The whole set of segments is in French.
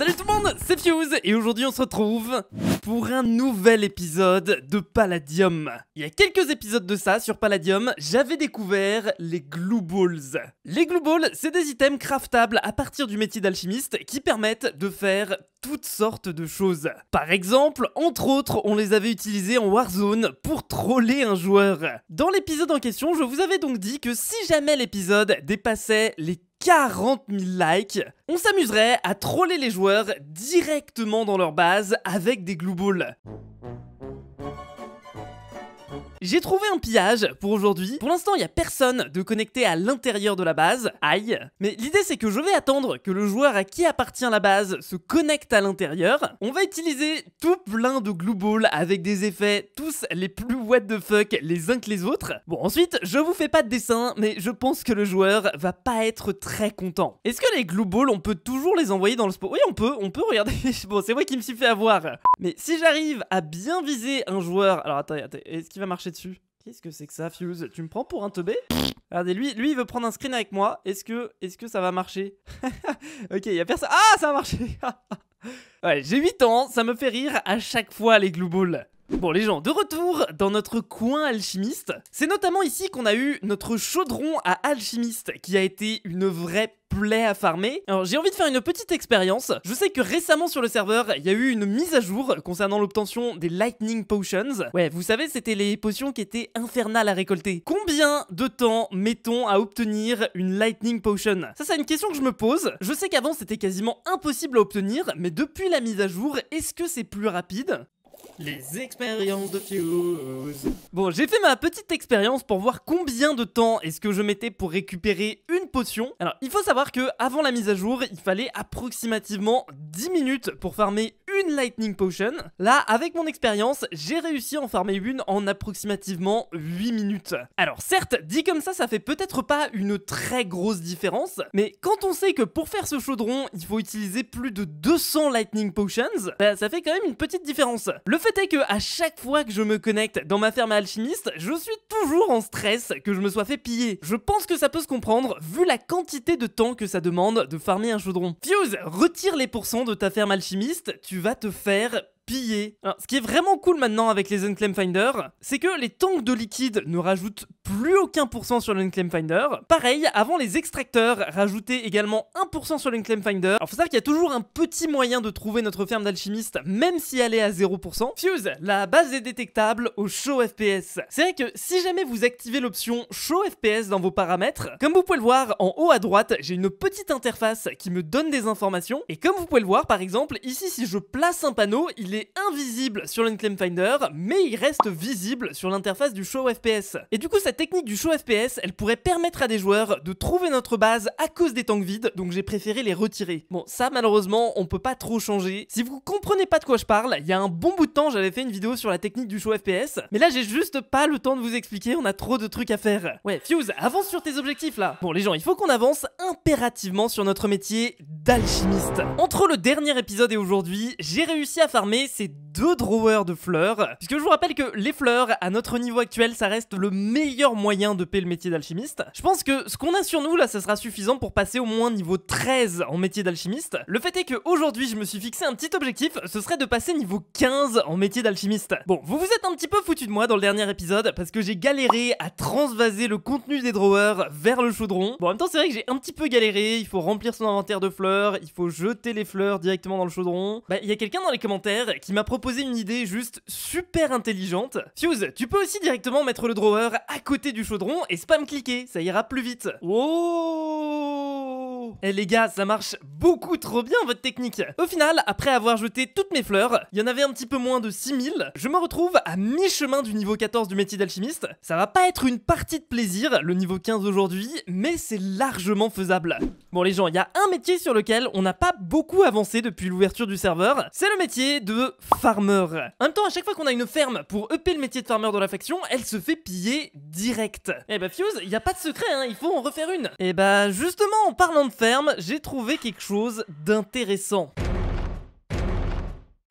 Salut tout le monde, c'est Fuse et aujourd'hui on se retrouve pour un nouvel épisode de Palladium. Il y a quelques épisodes de ça sur Palladium, j'avais découvert les Glue Balls. Les Glue Balls, c'est des items craftables à partir du métier d'alchimiste qui permettent de faire toutes sortes de choses. Par exemple, entre autres, on les avait utilisés en Warzone pour troller un joueur. Dans l'épisode en question, je vous avais donc dit que si jamais l'épisode dépassait les 40 000 likes, on s'amuserait à troller les joueurs directement dans leur base avec des glue j'ai trouvé un pillage pour aujourd'hui. Pour l'instant, il n'y a personne de connecté à l'intérieur de la base. Aïe. Mais l'idée, c'est que je vais attendre que le joueur à qui appartient la base se connecte à l'intérieur. On va utiliser tout plein de glue balls avec des effets tous les plus what the fuck les uns que les autres. Bon, ensuite, je vous fais pas de dessin, mais je pense que le joueur va pas être très content. Est-ce que les glue balls, on peut toujours les envoyer dans le spot Oui, on peut, on peut, regarder. bon, c'est moi qui me suis fait avoir. Mais si j'arrive à bien viser un joueur... Alors, attendez, attendez est-ce qu'il va marcher Qu'est-ce que c'est que ça, Fuse Tu me prends pour un teubé Regardez, lui, lui, il veut prendre un screen avec moi. Est-ce que, est que ça va marcher Ok, il y a personne. Ah, ça a marché Ouais, j'ai 8 ans, ça me fait rire à chaque fois les glue Bon les gens, de retour dans notre coin alchimiste. C'est notamment ici qu'on a eu notre chaudron à alchimiste qui a été une vraie plaie à farmer. Alors j'ai envie de faire une petite expérience. Je sais que récemment sur le serveur, il y a eu une mise à jour concernant l'obtention des Lightning Potions. Ouais, vous savez, c'était les potions qui étaient infernales à récolter. Combien de temps mettons à obtenir une Lightning Potion Ça, c'est une question que je me pose. Je sais qu'avant, c'était quasiment impossible à obtenir, mais depuis la mise à jour, est-ce que c'est plus rapide les expériences de Fuse. Bon, j'ai fait ma petite expérience pour voir combien de temps est-ce que je mettais pour récupérer une potion. Alors, il faut savoir que avant la mise à jour, il fallait approximativement 10 minutes pour farmer Lightning Potion. Là, avec mon expérience, j'ai réussi à en farmer une en approximativement 8 minutes. Alors certes, dit comme ça, ça fait peut-être pas une très grosse différence, mais quand on sait que pour faire ce chaudron, il faut utiliser plus de 200 Lightning Potions, bah, ça fait quand même une petite différence. Le fait est que à chaque fois que je me connecte dans ma ferme alchimiste, je suis toujours en stress que je me sois fait piller. Je pense que ça peut se comprendre vu la quantité de temps que ça demande de farmer un chaudron. Fuse, retire les pourcents de ta ferme alchimiste, tu vas te faire ce qui est vraiment cool maintenant avec les Unclaim Finder, c'est que les tanks de liquide ne rajoutent plus aucun pourcent sur l'Unclaim Finder. Pareil, avant les extracteurs rajoutaient également 1% sur l'Unclaim Finder. Alors faut savoir qu'il y a toujours un petit moyen de trouver notre ferme d'alchimiste, même si elle est à 0%. Fuse, la base est détectable au show FPS. C'est vrai que si jamais vous activez l'option show FPS dans vos paramètres, comme vous pouvez le voir, en haut à droite, j'ai une petite interface qui me donne des informations. Et comme vous pouvez le voir, par exemple, ici, si je place un panneau, il est invisible sur claim Finder, mais il reste visible sur l'interface du Show FPS. Et du coup, cette technique du Show FPS, elle pourrait permettre à des joueurs de trouver notre base à cause des tanks vides, donc j'ai préféré les retirer. Bon, ça malheureusement, on peut pas trop changer. Si vous comprenez pas de quoi je parle, il y a un bon bout de temps, j'avais fait une vidéo sur la technique du Show FPS, mais là j'ai juste pas le temps de vous expliquer, on a trop de trucs à faire. Ouais, Fuse, avance sur tes objectifs là Bon les gens, il faut qu'on avance impérativement sur notre métier d'alchimiste. Entre le dernier épisode et aujourd'hui, j'ai réussi à farmer ces deux drawers de fleurs. Puisque je vous rappelle que les fleurs, à notre niveau actuel, ça reste le meilleur moyen de payer le métier d'alchimiste. Je pense que ce qu'on a sur nous là, ça sera suffisant pour passer au moins niveau 13 en métier d'alchimiste. Le fait est qu'aujourd'hui je me suis fixé un petit objectif, ce serait de passer niveau 15 en métier d'alchimiste. Bon, vous vous êtes un petit peu foutu de moi dans le dernier épisode parce que j'ai galéré à transvaser le contenu des drawers vers le chaudron. Bon, en même temps, c'est vrai que j'ai un petit peu galéré, il faut remplir son inventaire de fleurs, il faut jeter les fleurs directement dans le chaudron. Bah, il y a quelqu'un dans les commentaires qui m'a proposé une idée juste super intelligente. Fuse, tu peux aussi directement mettre le drawer à côté du chaudron et spam cliquer, ça ira plus vite. Oh eh les gars, ça marche beaucoup trop bien votre technique Au final, après avoir jeté toutes mes fleurs, il y en avait un petit peu moins de 6000, je me retrouve à mi-chemin du niveau 14 du métier d'alchimiste. Ça va pas être une partie de plaisir, le niveau 15 aujourd'hui, mais c'est largement faisable. Bon les gens, il y a un métier sur lequel on n'a pas beaucoup avancé depuis l'ouverture du serveur, c'est le métier de farmer. En même temps, à chaque fois qu'on a une ferme pour uper le métier de farmer dans la faction, elle se fait piller direct. Eh bah Fuse, il n'y a pas de secret, hein, il faut en refaire une. Eh bah justement, en parlant de ferme, j'ai trouvé quelque chose d'intéressant.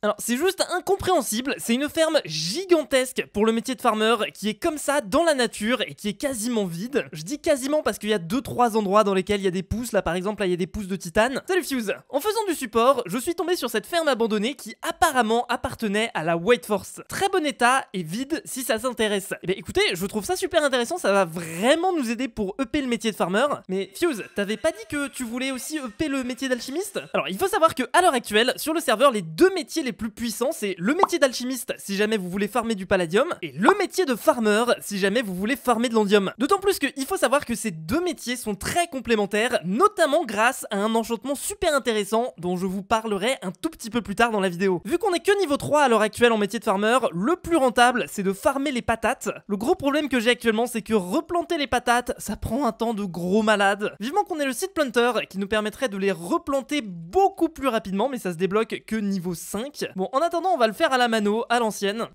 Alors c'est juste incompréhensible, c'est une ferme gigantesque pour le métier de farmer qui est comme ça dans la nature et qui est quasiment vide. Je dis quasiment parce qu'il y a 2-3 endroits dans lesquels il y a des pousses, là par exemple il y a des pousses de titane. Salut Fuse En faisant du support, je suis tombé sur cette ferme abandonnée qui apparemment appartenait à la White Force. Très bon état et vide si ça s'intéresse. Eh bien écoutez, je trouve ça super intéressant, ça va vraiment nous aider pour EP le métier de farmer. Mais Fuse, t'avais pas dit que tu voulais aussi EP le métier d'alchimiste Alors il faut savoir que à l'heure actuelle, sur le serveur, les deux métiers les plus puissant, c'est le métier d'alchimiste si jamais vous voulez farmer du palladium, et le métier de farmer si jamais vous voulez farmer de l'endium. D'autant plus qu'il faut savoir que ces deux métiers sont très complémentaires, notamment grâce à un enchantement super intéressant dont je vous parlerai un tout petit peu plus tard dans la vidéo. Vu qu'on est que niveau 3 à l'heure actuelle en métier de farmer, le plus rentable c'est de farmer les patates. Le gros problème que j'ai actuellement c'est que replanter les patates, ça prend un temps de gros malade. Vivement qu'on ait le site planter qui nous permettrait de les replanter beaucoup plus rapidement, mais ça se débloque que niveau 5. Bon, en attendant, on va le faire à la mano, à l'ancienne.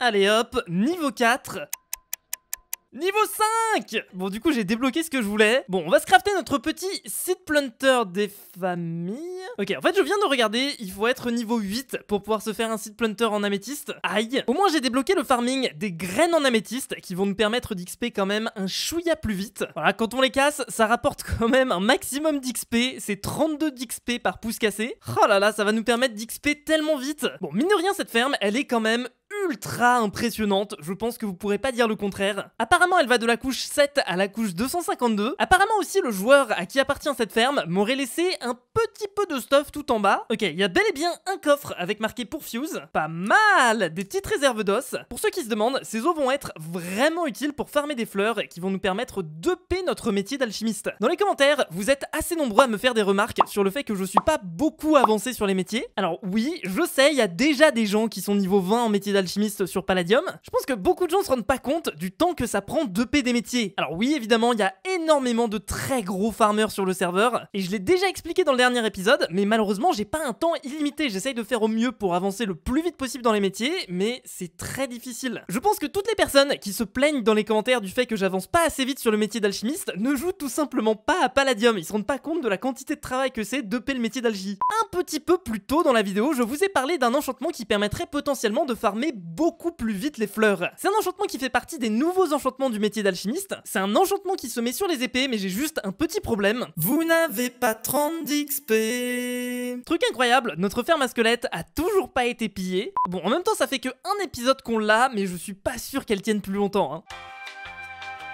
Allez hop, niveau 4 Niveau 5 Bon du coup j'ai débloqué ce que je voulais. Bon on va se crafter notre petit seed planter des familles. Ok en fait je viens de regarder, il faut être niveau 8 pour pouvoir se faire un seed planter en améthyste. Aïe Au moins j'ai débloqué le farming des graines en améthyste qui vont nous permettre d'XP quand même un chouïa plus vite. Voilà quand on les casse ça rapporte quand même un maximum d'XP, c'est 32 d'XP par pouce cassé. Oh là là ça va nous permettre d'XP tellement vite. Bon mine de rien cette ferme elle est quand même ultra impressionnante, je pense que vous pourrez pas dire le contraire. Apparemment elle va de la couche 7 à la couche 252. Apparemment aussi le joueur à qui appartient cette ferme m'aurait laissé un petit peu de stuff tout en bas. Ok, il y a bel et bien un coffre avec marqué pour Fuse. Pas mal Des petites réserves d'os. Pour ceux qui se demandent, ces os vont être vraiment utiles pour farmer des fleurs qui vont nous permettre payer notre métier d'alchimiste. Dans les commentaires, vous êtes assez nombreux à me faire des remarques sur le fait que je suis pas beaucoup avancé sur les métiers. Alors oui, je sais, il y a déjà des gens qui sont niveau 20 en métier d'alchimiste alchimiste sur Palladium, je pense que beaucoup de gens se rendent pas compte du temps que ça prend de payer des métiers. Alors oui, évidemment, il y a énormément de très gros farmers sur le serveur, et je l'ai déjà expliqué dans le dernier épisode, mais malheureusement, j'ai pas un temps illimité. J'essaye de faire au mieux pour avancer le plus vite possible dans les métiers, mais c'est très difficile. Je pense que toutes les personnes qui se plaignent dans les commentaires du fait que j'avance pas assez vite sur le métier d'alchimiste ne jouent tout simplement pas à Palladium. Ils se rendent pas compte de la quantité de travail que c'est de payer le métier d'algie Un petit peu plus tôt dans la vidéo, je vous ai parlé d'un enchantement qui permettrait potentiellement de farmer beaucoup plus vite les fleurs. C'est un enchantement qui fait partie des nouveaux enchantements du métier d'alchimiste. C'est un enchantement qui se met sur les épées, mais j'ai juste un petit problème. Vous n'avez pas 30 XP. Truc incroyable, notre ferme à squelette a toujours pas été pillée. Bon, en même temps, ça fait que un épisode qu'on l'a, mais je suis pas sûr qu'elle tienne plus longtemps. Hein.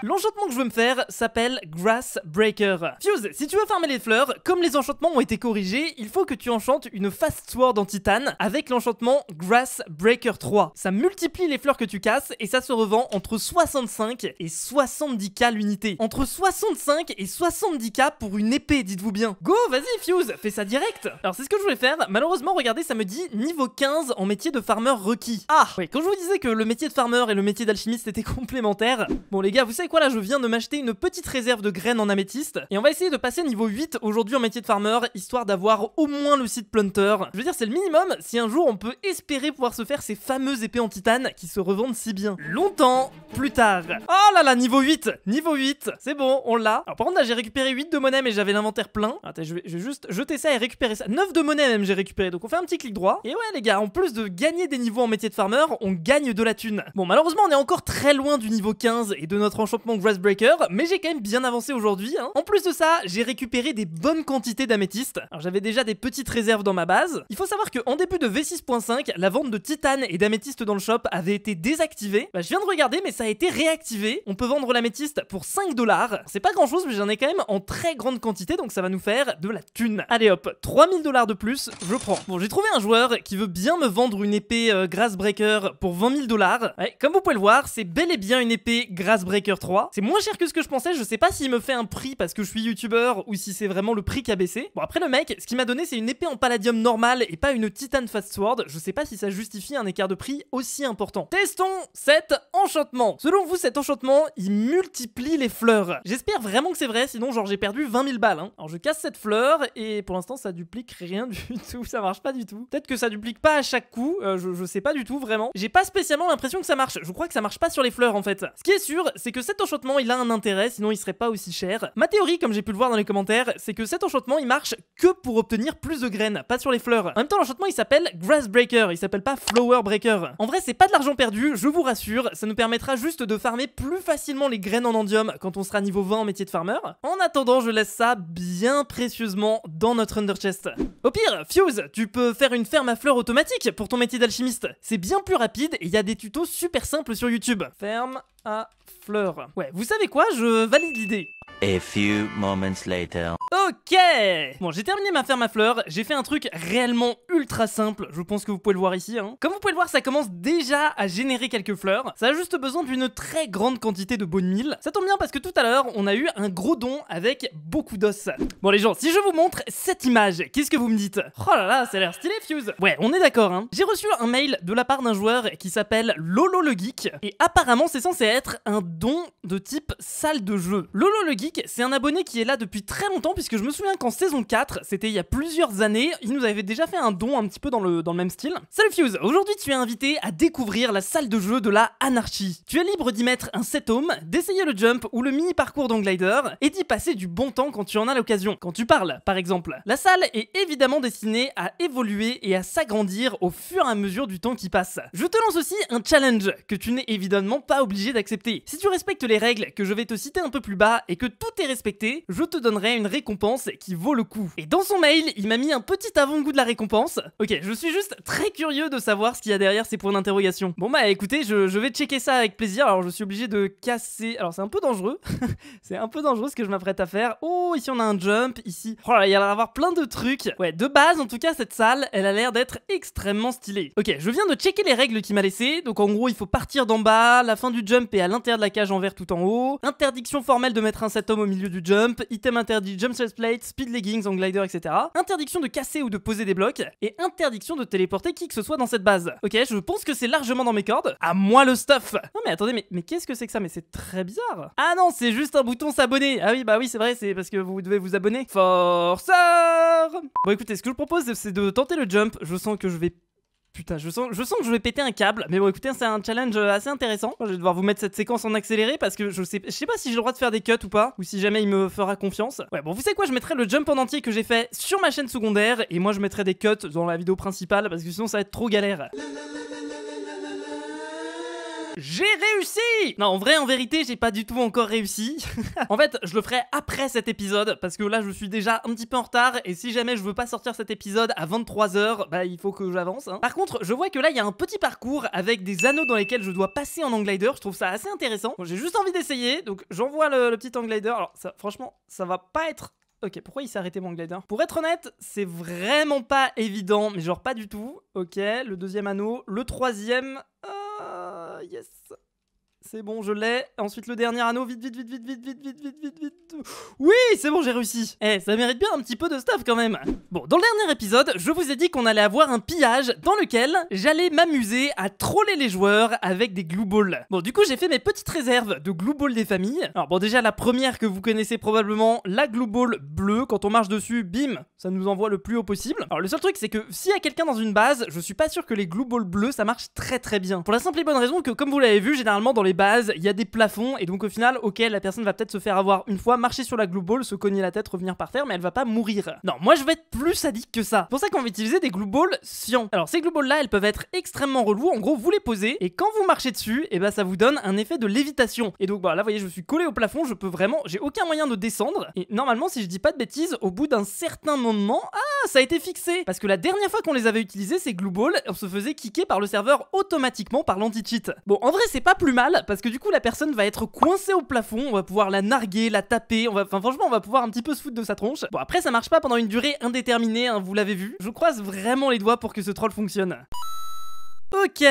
L'enchantement que je veux me faire s'appelle Grass Breaker. Fuse, si tu veux farmer les fleurs, comme les enchantements ont été corrigés, il faut que tu enchantes une Fast Sword en titane avec l'enchantement Grass Breaker 3. Ça multiplie les fleurs que tu casses et ça se revend entre 65 et 70k l'unité. Entre 65 et 70k pour une épée, dites-vous bien. Go, vas-y Fuse, fais ça direct Alors c'est ce que je voulais faire, malheureusement regardez ça me dit niveau 15 en métier de farmer requis. Ah, oui, quand je vous disais que le métier de farmer et le métier d'alchimiste étaient complémentaires, bon les gars, vous savez quoi là je viens de m'acheter une petite réserve de graines en améthyste. Et on va essayer de passer niveau 8 aujourd'hui en métier de farmer, histoire d'avoir au moins le site planter Je veux dire, c'est le minimum si un jour on peut espérer pouvoir se faire ces fameuses épées en titane qui se revendent si bien. Longtemps plus tard. Oh là là, niveau 8 Niveau 8 C'est bon, on l'a. Alors par contre là, j'ai récupéré 8 de monnaie, mais j'avais l'inventaire plein. Attends, je vais, juste jeter ça et récupérer ça. 9 de monnaie même, j'ai récupéré. Donc on fait un petit clic droit. Et ouais, les gars, en plus de gagner des niveaux en métier de farmer, on gagne de la thune. Bon, malheureusement, on est encore très loin du niveau 15 et de notre enchantement mon Grassbreaker, mais j'ai quand même bien avancé aujourd'hui. Hein. En plus de ça, j'ai récupéré des bonnes quantités d'améthyste Alors j'avais déjà des petites réserves dans ma base. Il faut savoir qu'en début de V6.5, la vente de titane et d'améthyste dans le shop avait été désactivée. Bah, je viens de regarder, mais ça a été réactivé. On peut vendre l'améthyste pour 5 dollars. C'est pas grand chose, mais j'en ai quand même en très grande quantité, donc ça va nous faire de la thune. Allez hop, 3000 dollars de plus, je prends. Bon, j'ai trouvé un joueur qui veut bien me vendre une épée euh, Grassbreaker pour 20 000 dollars. comme vous pouvez le voir, c'est bel et bien une épée Grassbreaker 3 c'est moins cher que ce que je pensais, je sais pas s'il me fait un prix parce que je suis youtubeur ou si c'est vraiment le prix qui a baissé. Bon après le mec, ce qu'il m'a donné c'est une épée en palladium normal et pas une titane Fast Sword, je sais pas si ça justifie un écart de prix aussi important. Testons cet enchantement Selon vous cet enchantement, il multiplie les fleurs. J'espère vraiment que c'est vrai, sinon genre j'ai perdu 20 000 balles. Hein. Alors je casse cette fleur et pour l'instant ça duplique rien du tout, ça marche pas du tout. Peut-être que ça duplique pas à chaque coup, euh, je, je sais pas du tout vraiment. J'ai pas spécialement l'impression que ça marche, je crois que ça marche pas sur les fleurs en fait. Ce qui est sûr, c'est que cette enchantement, il a un intérêt, sinon il serait pas aussi cher. Ma théorie, comme j'ai pu le voir dans les commentaires, c'est que cet enchantement, il marche que pour obtenir plus de graines, pas sur les fleurs. En même temps, l'enchantement, il s'appelle Grass Breaker, il s'appelle pas Flower Breaker. En vrai, c'est pas de l'argent perdu, je vous rassure, ça nous permettra juste de farmer plus facilement les graines en endium quand on sera niveau 20 en métier de farmer. En attendant, je laisse ça bien précieusement dans notre underchest. Au pire, Fuse, tu peux faire une ferme à fleurs automatique pour ton métier d'alchimiste. C'est bien plus rapide et il y a des tutos super simples sur YouTube. Ferme fleur. Ouais, vous savez quoi Je valide l'idée. A few moments later. Ok Bon, j'ai terminé ma ferme à fleurs, j'ai fait un truc réellement ultra simple, je pense que vous pouvez le voir ici. Hein. Comme vous pouvez le voir, ça commence déjà à générer quelques fleurs, ça a juste besoin d'une très grande quantité de bonne mille. Ça tombe bien parce que tout à l'heure, on a eu un gros don avec beaucoup d'os. Bon les gens, si je vous montre cette image, qu'est-ce que vous me dites Oh là là, ça a l'air stylé Fuse Ouais, on est d'accord hein. J'ai reçu un mail de la part d'un joueur qui s'appelle Lolo le Geek, et apparemment c'est censé être un don de type salle de jeu. Lolo Geek, c'est un abonné qui est là depuis très longtemps, puisque je me souviens qu'en saison 4, c'était il y a plusieurs années, il nous avait déjà fait un don un petit peu dans le, dans le même style. Salut Fuse, aujourd'hui tu es invité à découvrir la salle de jeu de la anarchie. Tu es libre d'y mettre un set home, d'essayer le jump ou le mini parcours d'un glider, et d'y passer du bon temps quand tu en as l'occasion, quand tu parles par exemple. La salle est évidemment destinée à évoluer et à s'agrandir au fur et à mesure du temps qui passe. Je te lance aussi un challenge que tu n'es évidemment pas obligé d'accepter. Si tu respectes les règles que je vais te citer un peu plus bas et que tout est respecté, je te donnerai une récompense qui vaut le coup. Et dans son mail, il m'a mis un petit avant-goût de la récompense. Ok, je suis juste très curieux de savoir ce qu'il y a derrière ces points d'interrogation. Bon bah écoutez, je, je, vais checker ça avec plaisir. Alors je suis obligé de casser... Alors c'est un peu dangereux. c'est un peu dangereux ce que je m'apprête à faire. Oh, ici on a un jump, ici... Oh là, il y a l'air d'avoir plein de trucs. Ouais, de base, en tout cas, cette salle, elle a l'air d'être extrêmement stylée. Ok, je viens de checker les règles qu'il m'a laissées. Donc en gros, il faut partir d'en bas, la fin du jump est à l'intérieur de la cage en vert tout en haut. Interdiction formelle de mettre un cet au milieu du jump, item interdit, jump plate, speed leggings, on glider, etc. Interdiction de casser ou de poser des blocs, et interdiction de téléporter qui que ce soit dans cette base. Ok, je pense que c'est largement dans mes cordes. À moi le stuff Non mais attendez, mais, mais qu'est-ce que c'est que ça Mais c'est très bizarre Ah non, c'est juste un bouton s'abonner Ah oui, bah oui, c'est vrai, c'est parce que vous devez vous abonner. Forceur Bon écoutez, ce que je propose, c'est de tenter le jump. Je sens que je vais putain, je sens, je sens que je vais péter un câble. Mais bon, écoutez, c'est un challenge euh, assez intéressant. Je vais devoir vous mettre cette séquence en accéléré parce que je sais, je sais pas si j'ai le droit de faire des cuts ou pas, ou si jamais il me fera confiance. Ouais, bon, vous savez quoi, je mettrai le jump en entier que j'ai fait sur ma chaîne secondaire et moi je mettrai des cuts dans la vidéo principale parce que sinon ça va être trop galère j'ai réussi Non, en vrai, en vérité, j'ai pas du tout encore réussi. en fait, je le ferai après cet épisode, parce que là, je suis déjà un petit peu en retard, et si jamais je veux pas sortir cet épisode à 23h, bah, il faut que j'avance. Hein. Par contre, je vois que là, il y a un petit parcours avec des anneaux dans lesquels je dois passer en anglider, je trouve ça assez intéressant. j'ai juste envie d'essayer, donc j'envoie le, petit anglider. Alors, franchement, ça va pas être Ok, pourquoi il s'est arrêté mon glider Pour être honnête, c'est vraiment pas évident, mais genre pas du tout. Ok, le deuxième anneau, le troisième... Euh, Ah, yes C'est bon, je l'ai. Ensuite, le dernier anneau. Vite, vite, vite, vite, vite, vite, vite, vite, vite, vite. Oui, c'est bon, j'ai réussi. Eh, ça mérite bien un petit peu de stuff quand même. Bon, dans le dernier épisode, je vous ai dit qu'on allait avoir un pillage dans lequel j'allais m'amuser à troller les joueurs avec des glue balls. Bon, du coup, j'ai fait mes petites réserves de glue balls des familles. Alors, bon, déjà, la première que vous connaissez probablement, la glue ball bleue. Quand on marche dessus, bim, ça nous envoie le plus haut possible. Alors, le seul truc, c'est que s'il y a quelqu'un dans une base, je suis pas sûr que les glue balls bleus, ça marche très très bien. Pour la simple et bonne raison que, comme vous l'avez vu, généralement, dans bases, il y a des plafonds, et donc au final, ok, la personne va peut-être se faire avoir une fois, marcher sur la glue ball, se cogner la tête, revenir par terre, mais elle va pas mourir. Non, moi je vais être plus sadique que ça. pour ça qu'on va utiliser des glue balls Alors ces glue là, elles peuvent être extrêmement reloues, en gros vous les posez, et quand vous marchez dessus, et eh bah ben, ça vous donne un effet de lévitation. Et donc bah là, vous voyez, je suis collé au plafond, je peux vraiment, j'ai aucun moyen de descendre, et normalement si je dis pas de bêtises, au bout d'un certain moment, ah ça a été fixé Parce que la dernière fois qu'on les avait utilisés, ces glue on se faisait kicker par le serveur automatiquement par l'anti-cheat. Bon, en vrai c'est pas plus mal, parce que du coup la personne va être coincée au plafond, on va pouvoir la narguer, la taper, on va, enfin franchement on va pouvoir un petit peu se foutre de sa tronche. Bon après ça marche pas pendant une durée indéterminée, hein, vous l'avez vu. Je croise vraiment les doigts pour que ce troll fonctionne. Ok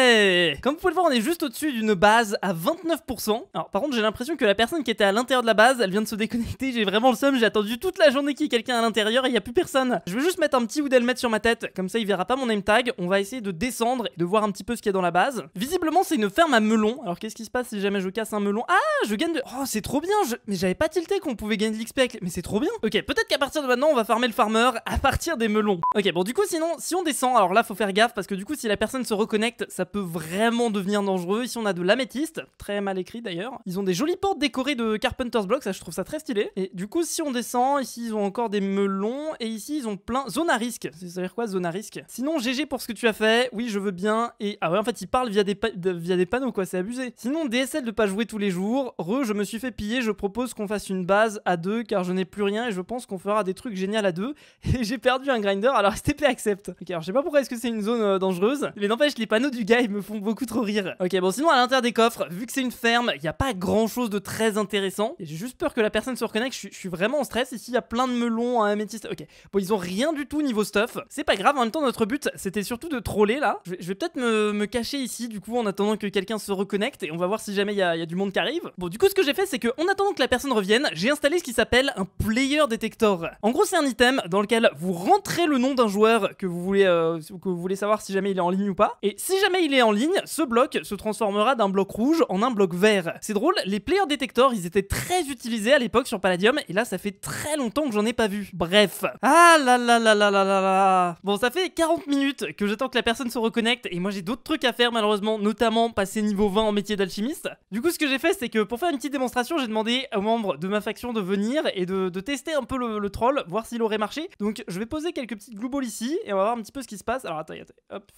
Comme vous pouvez le voir, on est juste au-dessus d'une base à 29%. Alors par contre, j'ai l'impression que la personne qui était à l'intérieur de la base, elle vient de se déconnecter, j'ai vraiment le seum, j'ai attendu toute la journée qu'il y ait quelqu'un à l'intérieur et il n'y a plus personne. Je vais juste mettre un petit le sur ma tête, comme ça il verra pas mon name tag. On va essayer de descendre et de voir un petit peu ce qu'il y a dans la base. Visiblement, c'est une ferme à melon. Alors qu'est-ce qui se passe si jamais je casse un melon Ah, je gagne de... Oh, c'est trop bien je... Mais j'avais pas tilté qu'on pouvait gagner de l'XP Mais c'est trop bien Ok, peut-être qu'à partir de maintenant, on va farmer le farmer à partir des melons. Ok, bon du coup, sinon, si on descend, alors là, faut faire gaffe parce que du coup, si la personne se reconnaît ça peut vraiment devenir dangereux. Ici, on a de l'améthyste, très mal écrit d'ailleurs. Ils ont des jolies portes décorées de Carpenter's Block, ça je trouve ça très stylé. Et du coup, si on descend, ici ils ont encore des melons, et ici ils ont plein... Zone à risque, ça veut dire quoi zone à risque Sinon, GG pour ce que tu as fait, oui je veux bien, et... Ah ouais, en fait, ils parlent via des, via des panneaux quoi, c'est abusé. Sinon, DSL de pas jouer tous les jours, re, je me suis fait piller, je propose qu'on fasse une base à deux, car je n'ai plus rien, et je pense qu'on fera des trucs géniaux à deux, et j'ai perdu un grinder, alors STP accepte. Ok, alors je sais pas pourquoi est-ce que c'est une zone euh, dangereuse, mais n'empêche, les panneaux du gars, ils me font beaucoup trop rire. Ok, bon, sinon, à l'intérieur des coffres, vu que c'est une ferme, il n'y a pas grand chose de très intéressant. J'ai juste peur que la personne se reconnecte. Je suis vraiment en stress. Ici, il y a plein de melons, un hein, améthyste. Ok, bon, ils ont rien du tout niveau stuff. C'est pas grave. En même temps, notre but, c'était surtout de troller là. Je vais, peut-être me, cacher ici, du coup, en attendant que quelqu'un se reconnecte et on va voir si jamais il y, a, du monde qui arrive. Bon, du coup, ce que j'ai fait, c'est que, en attendant que la personne revienne, j'ai installé ce qui s'appelle un player detector. En gros, c'est un item dans lequel vous rentrez le nom d'un joueur que vous voulez, euh, que vous voulez savoir si jamais il est en ligne ou pas. Et si jamais il est en ligne, ce bloc se transformera d'un bloc rouge en un bloc vert. C'est drôle, les player detectors ils étaient très utilisés à l'époque sur Palladium, et là ça fait très longtemps que j'en ai pas vu. Bref. Ah là là là là là là là Bon, ça fait 40 minutes que j'attends que la personne se reconnecte, et moi j'ai d'autres trucs à faire malheureusement, notamment passer niveau 20 en métier d'alchimiste. Du coup, ce que j'ai fait, c'est que pour faire une petite démonstration, j'ai demandé aux membres de ma faction de venir et de, tester un peu le, troll, voir s'il aurait marché. Donc je vais poser quelques petites globes ici, et on va voir un petit peu ce qui se passe. Alors attends, attends.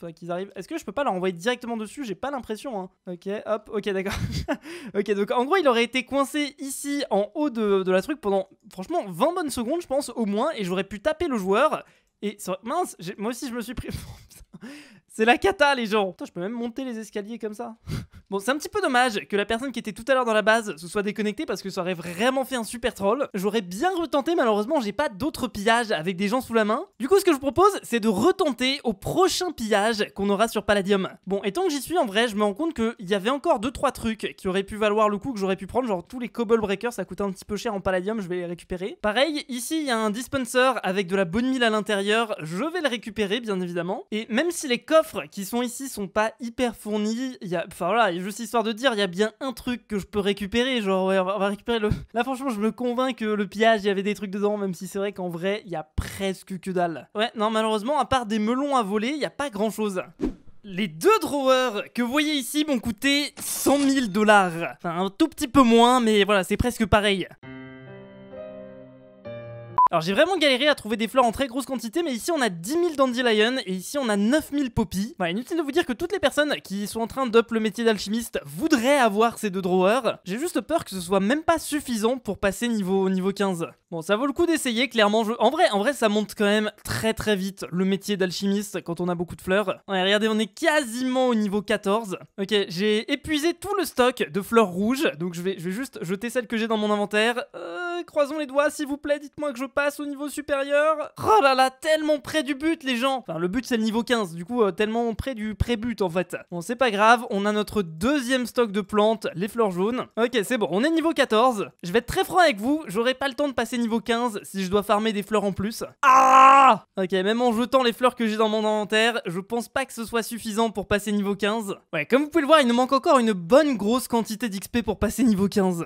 hop, qu'ils arrivent. Est-ce que je peux pas on va être directement dessus, j'ai pas l'impression. Hein. Ok, hop, ok, d'accord. ok, donc en gros, il aurait été coincé ici en haut de, la truc pendant franchement 20 bonnes secondes, je pense, au moins, et j'aurais pu taper le joueur. Et mince, moi aussi je me suis pris. C'est la cata, les gens Putain, je peux même monter les escaliers comme ça. bon, c'est un petit peu dommage que la personne qui était tout à l'heure dans la base se soit déconnectée parce que ça aurait vraiment fait un super troll. J'aurais bien retenté, malheureusement, j'ai pas d'autres pillages avec des gens sous la main. Du coup, ce que je vous propose, c'est de retenter au prochain pillage qu'on aura sur Palladium. Bon, et tant que j'y suis, en vrai, je me rends compte qu'il y avait encore 2-3 trucs qui auraient pu valoir le coup que j'aurais pu prendre, genre tous les Cobble Breakers, ça coûte un petit peu cher en Palladium, je vais les récupérer. Pareil, ici, il y a un dispenser avec de la bonne mille à l'intérieur, je vais le récupérer, bien évidemment. Et même si les offres qui sont ici sont pas hyper fournies Il y a, enfin voilà, juste histoire de dire, il y a bien un truc que je peux récupérer. Genre, on va récupérer le. Là, franchement, je me convainc que le pillage, il y avait des trucs dedans, même si c'est vrai qu'en vrai, il y a presque que dalle. Ouais, non, malheureusement, à part des melons à voler, il y a pas grand chose. Les deux drawers que vous voyez ici m'ont coûté 100 000 dollars. Enfin, un tout petit peu moins, mais voilà, c'est presque pareil. Alors j'ai vraiment galéré à trouver des fleurs en très grosse quantité, mais ici on a 10 000 dandelions et ici on a 9 000 poppies. inutile de vous dire que toutes les personnes qui sont en train d'up le métier d'alchimiste voudraient avoir ces deux drawers. J'ai juste peur que ce soit même pas suffisant pour passer niveau, niveau 15. Bon, ça vaut le coup d'essayer, clairement. En vrai, en vrai, ça monte quand même très très vite le métier d'alchimiste quand on a beaucoup de fleurs. Ouais, regardez, on est quasiment au niveau 14. Ok, j'ai épuisé tout le stock de fleurs rouges, donc je vais, je vais juste jeter celles que j'ai dans mon inventaire. Euh... Euh, croisons les doigts, s'il vous plaît, dites-moi que je passe au niveau supérieur. Oh là là, tellement près du but, les gens Enfin, le but, c'est le niveau 15, du coup, euh, tellement près du pré-but, en fait. Bon, c'est pas grave, on a notre deuxième stock de plantes, les fleurs jaunes. Ok, c'est bon, on est niveau 14. Je vais être très franc avec vous, j'aurai pas le temps de passer niveau 15 si je dois farmer des fleurs en plus. Ah Ok, même en jetant les fleurs que j'ai dans mon inventaire, je pense pas que ce soit suffisant pour passer niveau 15. Ouais, comme vous pouvez le voir, il nous manque encore une bonne grosse quantité d'XP pour passer niveau 15.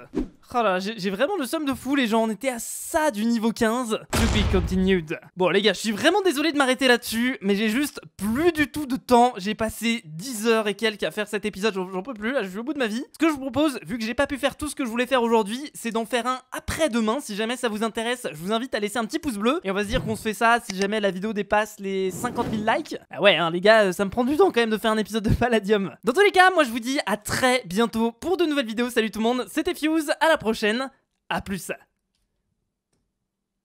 Oh j'ai vraiment le somme de fou les gens, on était à ça du niveau 15. To be continued. Bon les gars, je suis vraiment désolé de m'arrêter là-dessus, mais j'ai juste plus du tout de temps. J'ai passé 10 heures et quelques à faire cet épisode, j'en peux plus, là je suis au bout de ma vie. Ce que je vous propose, vu que j'ai pas pu faire tout ce que je voulais faire aujourd'hui, c'est d'en faire un après-demain. Si jamais ça vous intéresse, je vous invite à laisser un petit pouce bleu et on va se dire qu'on se fait ça si jamais la vidéo dépasse les 50 000 likes. Ah ouais hein, les gars, euh, ça me prend du temps quand même de faire un épisode de Palladium. Dans tous les cas, moi je vous dis à très bientôt pour de nouvelles vidéos. Salut tout le monde, c'était Fuse, à prochaine, à plus